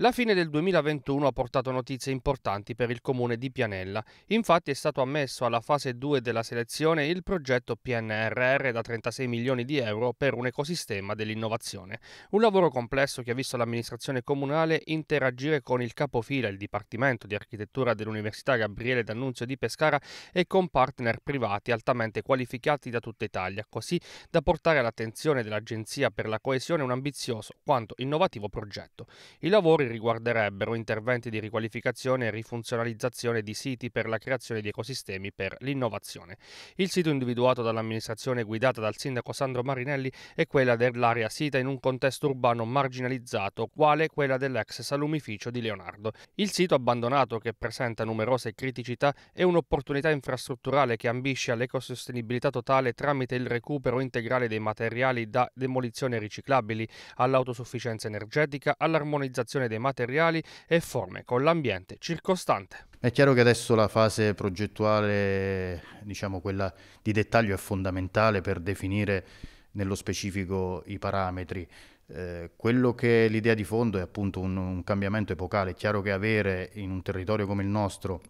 La fine del 2021 ha portato notizie importanti per il comune di Pianella. Infatti è stato ammesso alla fase 2 della selezione il progetto PNRR da 36 milioni di euro per un ecosistema dell'innovazione. Un lavoro complesso che ha visto l'amministrazione comunale interagire con il capofila, il Dipartimento di Architettura dell'Università Gabriele D'Annunzio di Pescara e con partner privati altamente qualificati da tutta Italia, così da portare all'attenzione dell'Agenzia per la coesione un ambizioso quanto innovativo progetto. I lavori riguarderebbero interventi di riqualificazione e rifunzionalizzazione di siti per la creazione di ecosistemi per l'innovazione. Il sito individuato dall'amministrazione guidata dal sindaco Sandro Marinelli è quella dell'area sita in un contesto urbano marginalizzato, quale quella dell'ex salumificio di Leonardo. Il sito abbandonato, che presenta numerose criticità, è un'opportunità infrastrutturale che ambisce all'ecosostenibilità totale tramite il recupero integrale dei materiali da demolizione riciclabili, all'autosufficienza energetica, all'armonizzazione relazione dei materiali e forme con l'ambiente circostante. È chiaro che adesso la fase progettuale, diciamo quella di dettaglio, è fondamentale per definire nello specifico i parametri. Eh, quello che l'idea di fondo è appunto un, un cambiamento epocale. È chiaro che avere in un territorio come il nostro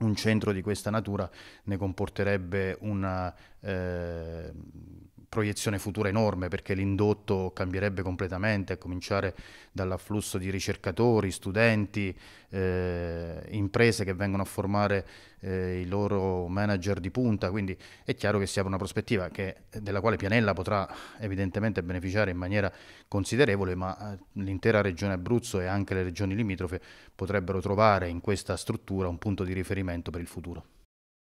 un centro di questa natura ne comporterebbe una eh, proiezione futura enorme perché l'indotto cambierebbe completamente, a cominciare dall'afflusso di ricercatori, studenti, eh, imprese che vengono a formare eh, i loro manager di punta, quindi è chiaro che si apre una prospettiva che, della quale Pianella potrà evidentemente beneficiare in maniera considerevole, ma eh, l'intera regione Abruzzo e anche le regioni limitrofe potrebbero trovare in questa struttura un punto di riferimento per il futuro.